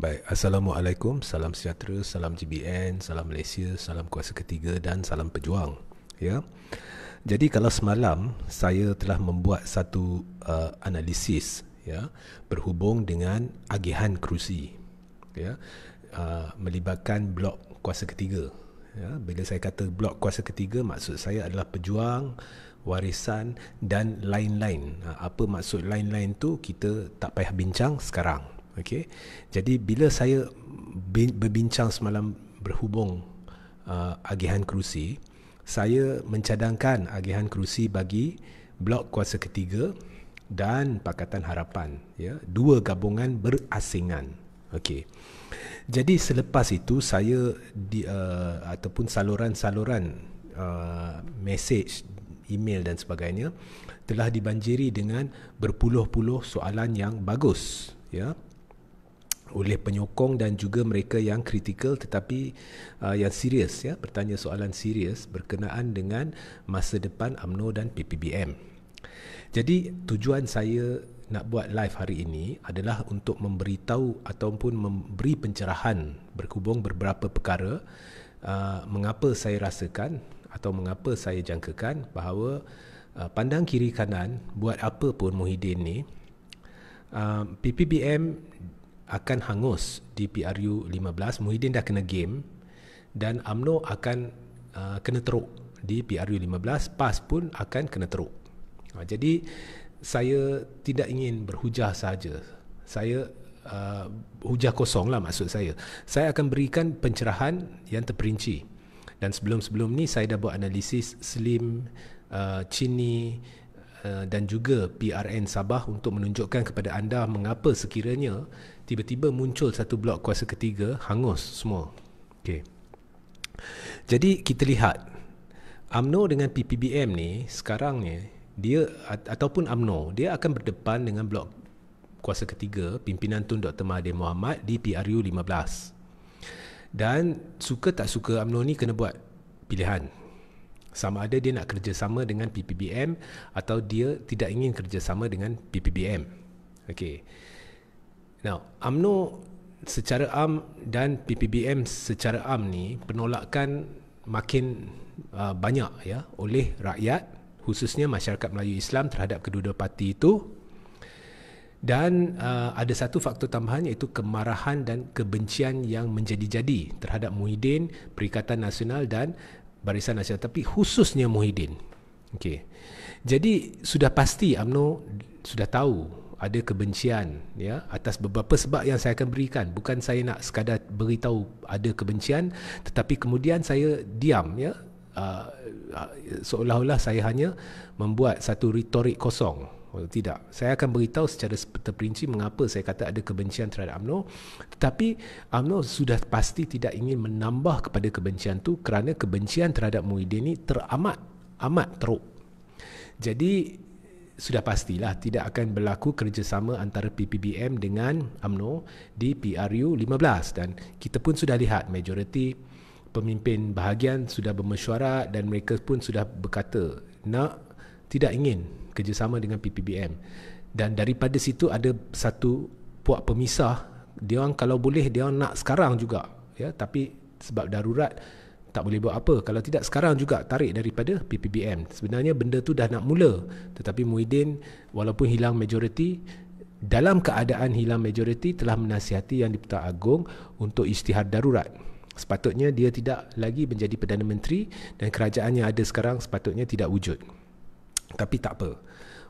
Baik, Assalamualaikum, salam sejahtera, salam GBN, salam Malaysia, salam kuasa ketiga dan salam pejuang. Ya. Jadi kalau semalam saya telah membuat satu uh, analisis ya berhubung dengan agihan kerusi ya uh, melibatkan blok kuasa ketiga ya bila saya kata blok kuasa ketiga maksud saya adalah pejuang warisan dan lain-lain apa maksud lain-lain tu kita tak payah bincang sekarang Okay, Jadi bila saya berbincang semalam berhubung uh, agihan kerusi, saya mencadangkan agihan kerusi bagi blok kuasa ketiga dan Pakatan Harapan, ya, dua gabungan berasingan. Okay, Jadi selepas itu saya di uh, ataupun saluran-saluran uh, message email dan sebagainya telah dibanjiri dengan berpuluh-puluh soalan yang bagus ya oleh penyokong dan juga mereka yang kritikal tetapi uh, yang serius ya bertanya soalan serius berkenaan dengan masa depan AMNO dan PPBM. Jadi tujuan saya nak buat live hari ini adalah untuk memberitahu ataupun memberi pencerahan berhubung beberapa perkara uh, mengapa saya rasakan atau mengapa saya jangkakan bahawa uh, pandang kiri kanan buat apa pun Muhyiddin ni uh, PPBM akan hangus di PRU 15 Muhyiddin dah kena game dan UMNO akan uh, kena teruk di PRU 15 PAS pun akan kena teruk uh, jadi saya tidak ingin berhujah saja. saya uh, hujah kosong lah maksud saya saya akan berikan pencerahan yang terperinci dan sebelum-sebelum ni saya dah buat analisis Slim, uh, Chini Eh, dan juga PRN Sabah untuk menunjukkan kepada anda mengapa sekiranya tiba-tiba muncul satu blok kuasa ketiga hangus semua. Okey. Jadi kita lihat AMNO dengan PPBM ni sekarang ni dia ataupun AMNO dia akan berdepan dengan blok kuasa ketiga pimpinan Tun Dr. Mahathir Mohamad di PRU 15. Dan suka tak suka AMNO ni kena buat pilihan sama ada dia nak kerjasama dengan PPBM atau dia tidak ingin kerjasama dengan PPBM. Okey. Now, UMNO secara am dan PPBM secara am ni penolakan makin uh, banyak ya oleh rakyat khususnya masyarakat Melayu Islam terhadap kedua-dua parti itu dan uh, ada satu faktor tambahan iaitu kemarahan dan kebencian yang menjadi-jadi terhadap Muhyiddin, Perikatan Nasional dan barisan nasional tapi khususnya Muhyiddin. Okey. Jadi sudah pasti UMNO sudah tahu ada kebencian ya atas beberapa sebab yang saya akan berikan bukan saya nak sekadar beritahu ada kebencian tetapi kemudian saya diam ya uh, seolah-olah saya hanya membuat satu retorik kosong Oh, tidak. Saya akan beritahu secara terperinci mengapa saya kata ada kebencian terhadap UMNO. Tetapi UMNO sudah pasti tidak ingin menambah kepada kebencian tu kerana kebencian terhadap Muhyiddin ini teramat, amat teruk. Jadi sudah pastilah tidak akan berlaku kerjasama antara PPBM dengan UMNO di PRU 15 dan kita pun sudah lihat majoriti pemimpin bahagian sudah bermesyuarat dan mereka pun sudah berkata nak tidak ingin kerjasama dengan PPBM dan daripada situ ada satu puak pemisah dia orang kalau boleh dia orang nak sekarang juga ya tapi sebab darurat tak boleh buat apa kalau tidak sekarang juga tarik daripada PPBM sebenarnya benda tu dah nak mula tetapi Muhyiddin walaupun hilang majoriti dalam keadaan hilang majoriti telah menasihati yang di-Pertuan Agong untuk isytihar darurat sepatutnya dia tidak lagi menjadi perdana menteri dan kerajaan yang ada sekarang sepatutnya tidak wujud tapi tak apa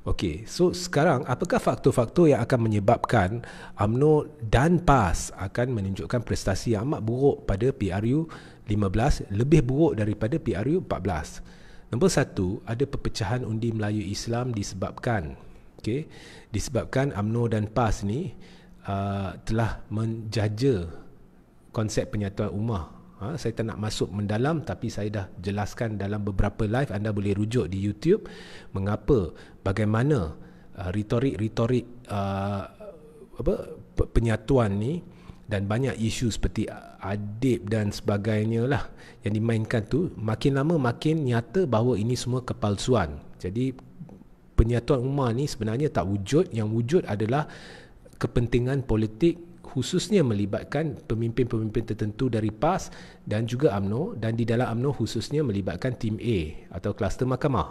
Okey, so sekarang apakah faktor-faktor yang akan menyebabkan AMNO dan PAS akan menunjukkan prestasi yang amat buruk pada PRU 15 lebih buruk daripada PRU 14? Nombor satu, ada perpecahan undi Melayu Islam disebabkan okay, disebabkan AMNO dan PAS ni uh, telah menjaja konsep penyatuan umah Ha, saya tak nak masuk mendalam tapi saya dah jelaskan dalam beberapa live anda boleh rujuk di YouTube mengapa bagaimana uh, retorik-retorik uh, apa penyatuan ni dan banyak isu seperti adib dan sebagainya lah yang dimainkan tu makin lama makin nyata bahawa ini semua kepalsuan. Jadi penyatuan umat ni sebenarnya tak wujud, yang wujud adalah kepentingan politik khususnya melibatkan pemimpin-pemimpin tertentu dari PAS dan juga AMNO dan di dalam AMNO khususnya melibatkan tim A atau kluster mahkamah.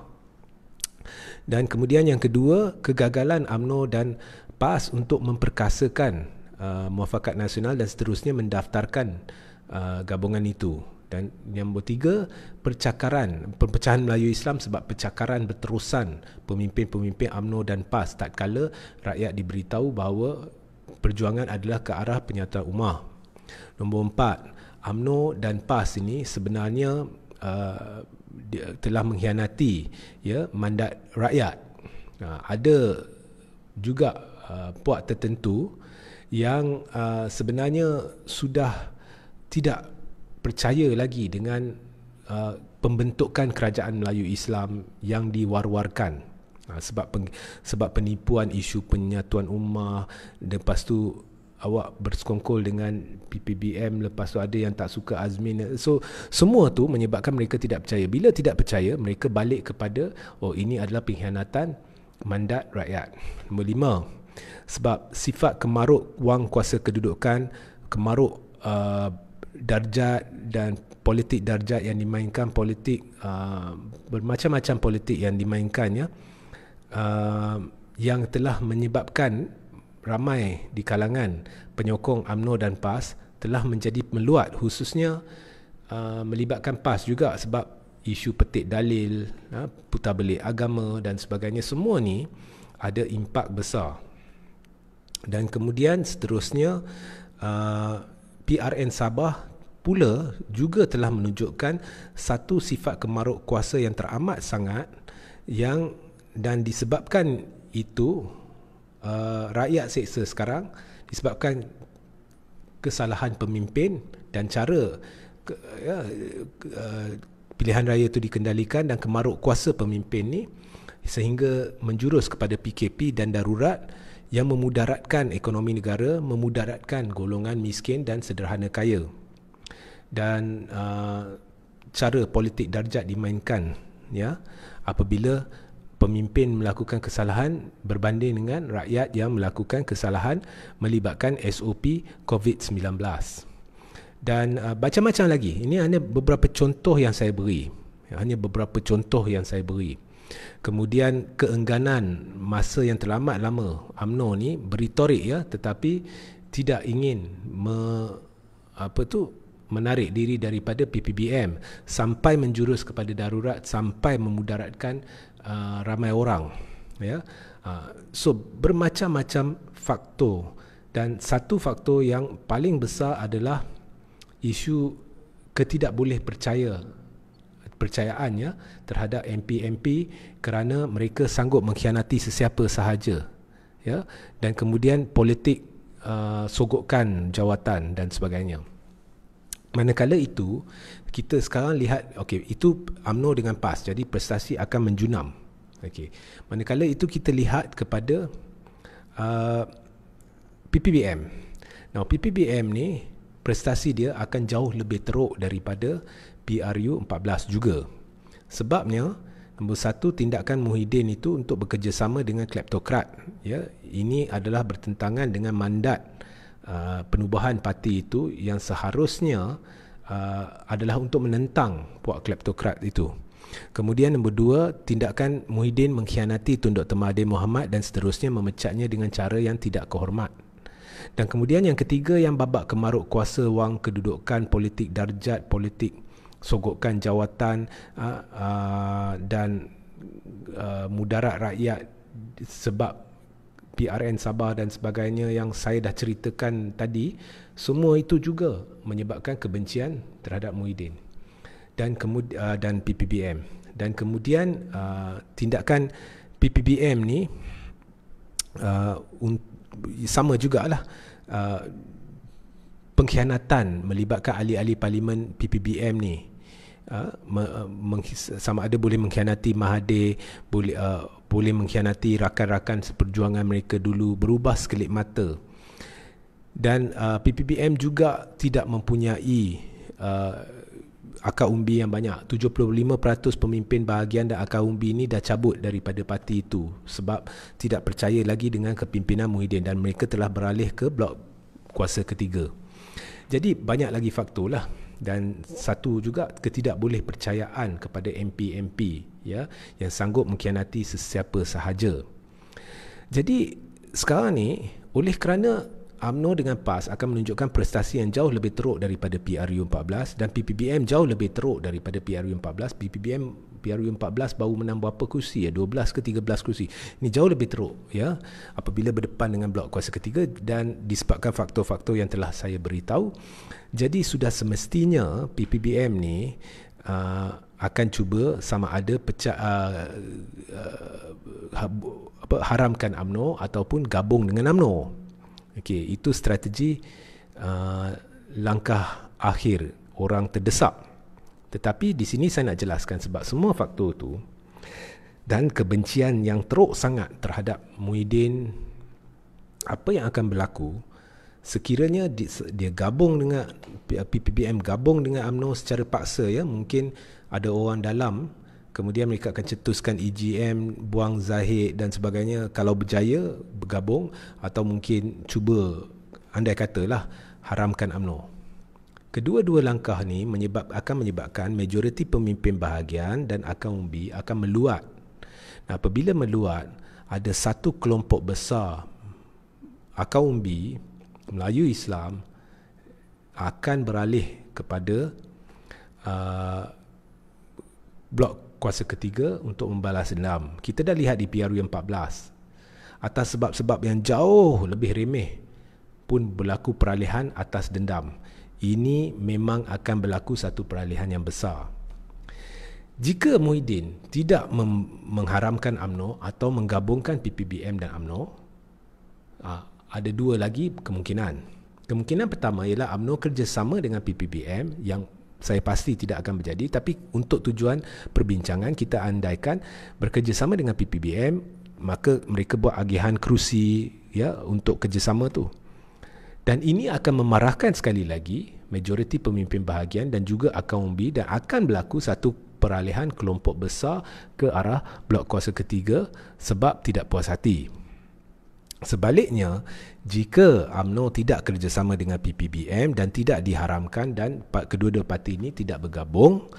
Dan kemudian yang kedua, kegagalan AMNO dan PAS untuk memperkasakan uh, muafakat nasional dan seterusnya mendaftarkan uh, gabungan itu. Dan yang ketiga, percakaran, perpecahan Melayu Islam sebab percakaran berterusan pemimpin-pemimpin AMNO dan PAS tak kala rakyat diberitahu bahawa perjuangan adalah ke arah penyataan Umar. Nombor empat, UMNO dan PAS ini sebenarnya uh, telah mengkhianati ya, mandat rakyat. Uh, ada juga uh, puak tertentu yang uh, sebenarnya sudah tidak percaya lagi dengan uh, pembentukan kerajaan Melayu Islam yang diwar-warkan ha, sebab peng, sebab penipuan isu penyatuan ummah lepas tu awak berskongkol dengan PPBM lepas tu ada yang tak suka Azmin so semua tu menyebabkan mereka tidak percaya bila tidak percaya mereka balik kepada oh ini adalah pengkhianatan mandat rakyat nombor lima sebab sifat kemaruk wang kuasa kedudukan kemaruk uh, darjat dan politik darjat yang dimainkan politik uh, bermacam-macam politik yang dimainkan ya Um, yang telah menyebabkan ramai di kalangan penyokong AMNO dan PAS telah menjadi meluat khususnya uh, melibatkan PAS juga sebab isu petik dalil, uh, putar belik agama dan sebagainya semua ni ada impak besar. Dan kemudian seterusnya uh, PRN Sabah pula juga telah menunjukkan satu sifat kemaruk kuasa yang teramat sangat yang dan disebabkan itu uh, rakyat seksa sekarang disebabkan kesalahan pemimpin dan cara ke, ya, ke, uh, pilihan raya itu dikendalikan dan kemaruk kuasa pemimpin ni sehingga menjurus kepada PKP dan darurat yang memudaratkan ekonomi negara, memudaratkan golongan miskin dan sederhana kaya. Dan uh, cara politik darjat dimainkan ya apabila pemimpin melakukan kesalahan berbanding dengan rakyat yang melakukan kesalahan melibatkan SOP COVID-19. Dan uh, macam-macam lagi. Ini hanya beberapa contoh yang saya beri. Hanya beberapa contoh yang saya beri. Kemudian keengganan masa yang terlambat lama AMNO ni beritorik ya tetapi tidak ingin me, apa tu menarik diri daripada PPBM sampai menjurus kepada darurat sampai memudaratkan Uh, ramai orang ya yeah. uh, so bermacam-macam faktor dan satu faktor yang paling besar adalah isu ketidak boleh percaya percayaannya terhadap MP-MP kerana mereka sanggup mengkhianati sesiapa sahaja ya dan kemudian politik uh, sogokkan jawatan dan sebagainya Manakala itu kita sekarang lihat okey itu amno dengan PAS jadi prestasi akan menjunam. Okey. Manakala itu kita lihat kepada uh, PPBM. Now PPBM ni prestasi dia akan jauh lebih teruk daripada PRU 14 juga. Sebabnya nombor satu tindakan Muhyiddin itu untuk bekerjasama dengan kleptokrat. Ya, ini adalah bertentangan dengan mandat uh, penubahan parti itu yang seharusnya uh, adalah untuk menentang puak kleptokrat itu. Kemudian nombor dua, tindakan Muhyiddin mengkhianati Tun Dr. Mahathir Mohamad dan seterusnya memecatnya dengan cara yang tidak kehormat. Dan kemudian yang ketiga yang babak kemaruk kuasa wang kedudukan politik darjat politik sogokan jawatan uh, uh, dan uh, mudarat rakyat sebab PRN Sabah dan sebagainya yang saya dah ceritakan tadi semua itu juga menyebabkan kebencian terhadap Muhyiddin dan kemudian uh, dan PPBM dan kemudian uh, tindakan PPBM ni uh, un- sama jugalah uh, pengkhianatan melibatkan ahli-ahli parlimen PPBM ni Ha? Eh, sama ada boleh mengkhianati Mahathir boleh uh, boleh mengkhianati rakan-rakan seperjuangan mereka dulu berubah sekelip mata dan uh, eh, PPBM juga tidak mempunyai uh, akar umbi yang banyak 75% pemimpin bahagian dan akar umbi ini dah cabut daripada parti itu sebab tidak percaya lagi dengan kepimpinan Muhyiddin dan mereka telah beralih ke blok kuasa ketiga jadi banyak lagi faktor lah dan satu juga ketidakbolehpercayaan kepada MP-MP ya yang sanggup mengkhianati sesiapa sahaja. Jadi sekarang ni oleh kerana AMNO dengan PAS akan menunjukkan prestasi yang jauh lebih teruk daripada PRU14 dan PPBM jauh lebih teruk daripada PRU14, PPBM PRU 14 baru menang berapa kerusi ya 12 ke 13 kursi ini jauh lebih teruk ya apabila berdepan dengan blok kuasa ketiga dan disebabkan faktor-faktor yang telah saya beritahu jadi sudah semestinya PPBM ni uh, akan cuba sama ada pecah uh, uh, apa haramkan AMNO ataupun gabung dengan AMNO okay itu strategi uh, langkah akhir orang terdesak tetapi di sini saya nak jelaskan sebab semua faktor tu dan kebencian yang teruk sangat terhadap Muhyiddin apa yang akan berlaku sekiranya dia gabung dengan PPBM gabung dengan AMNO secara paksa ya mungkin ada orang dalam kemudian mereka akan cetuskan EGM buang Zahid dan sebagainya kalau berjaya bergabung atau mungkin cuba andai katalah haramkan AMNO Kedua-dua langkah ni menyebab akan menyebabkan majoriti pemimpin bahagian dan akan umbi akan meluat. Nah, apabila meluat, ada satu kelompok besar akan umbi Melayu Islam akan beralih kepada uh, blok kuasa ketiga untuk membalas dendam. Kita dah lihat di PRU 14 atas sebab-sebab yang jauh lebih remeh pun berlaku peralihan atas dendam ini memang akan berlaku satu peralihan yang besar. Jika Muhyiddin tidak mengharamkan AMNO atau menggabungkan PPBM dan AMNO, ah, ada dua lagi kemungkinan. Kemungkinan pertama ialah AMNO kerjasama dengan PPBM yang saya pasti tidak akan berjadi tapi untuk tujuan perbincangan kita andaikan bekerjasama dengan PPBM maka mereka buat agihan kerusi ya untuk kerjasama tu. Dan ini akan memarahkan sekali lagi majoriti pemimpin bahagian dan juga akan umbi dan akan berlaku satu peralihan kelompok besar ke arah blok kuasa ketiga sebab tidak puas hati. Sebaliknya, jika AMNO tidak kerjasama dengan PPBM dan tidak diharamkan dan kedua-dua parti ini tidak bergabung,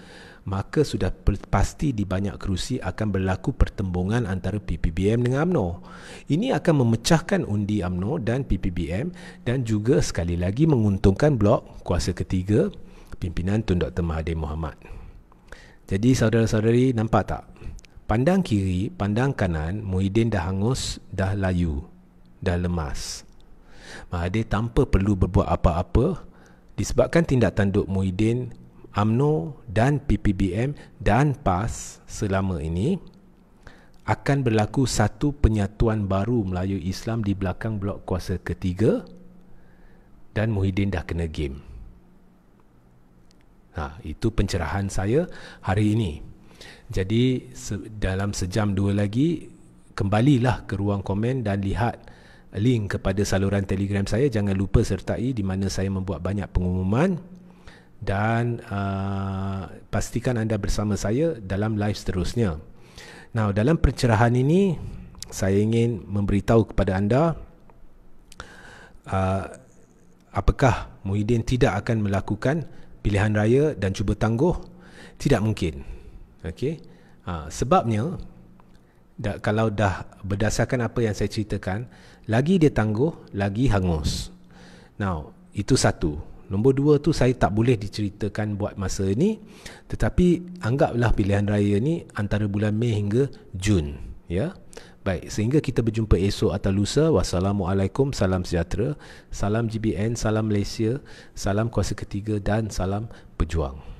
maka sudah pasti di banyak kerusi akan berlaku pertembungan antara PPBM dengan AMNO. Ini akan memecahkan undi AMNO dan PPBM dan juga sekali lagi menguntungkan blok kuasa ketiga pimpinan Tun Dr. Mahathir Mohamad. Jadi saudara-saudari nampak tak? Pandang kiri, pandang kanan, Muhyiddin dah hangus, dah layu, dah lemas. Mahathir tanpa perlu berbuat apa-apa disebabkan tindak tanduk Muhyiddin AMNO dan PPBM dan PAS selama ini akan berlaku satu penyatuan baru Melayu Islam di belakang blok kuasa ketiga dan Muhyiddin dah kena game. Ha, itu pencerahan saya hari ini. Jadi se- dalam sejam dua lagi kembalilah ke ruang komen dan lihat link kepada saluran telegram saya jangan lupa sertai di mana saya membuat banyak pengumuman dan uh, pastikan anda bersama saya dalam live seterusnya. Now, dalam pencerahan ini saya ingin memberitahu kepada anda uh, apakah Muhyiddin tidak akan melakukan pilihan raya dan cuba tangguh? Tidak mungkin. okay? Uh, ha, sebabnya dah, kalau dah berdasarkan apa yang saya ceritakan, lagi dia tangguh, lagi hangus. Now, itu satu. Nombor dua tu saya tak boleh diceritakan buat masa ni Tetapi anggaplah pilihan raya ni antara bulan Mei hingga Jun Ya Baik, sehingga kita berjumpa esok atau lusa. Wassalamualaikum, salam sejahtera, salam GBN, salam Malaysia, salam kuasa ketiga dan salam pejuang.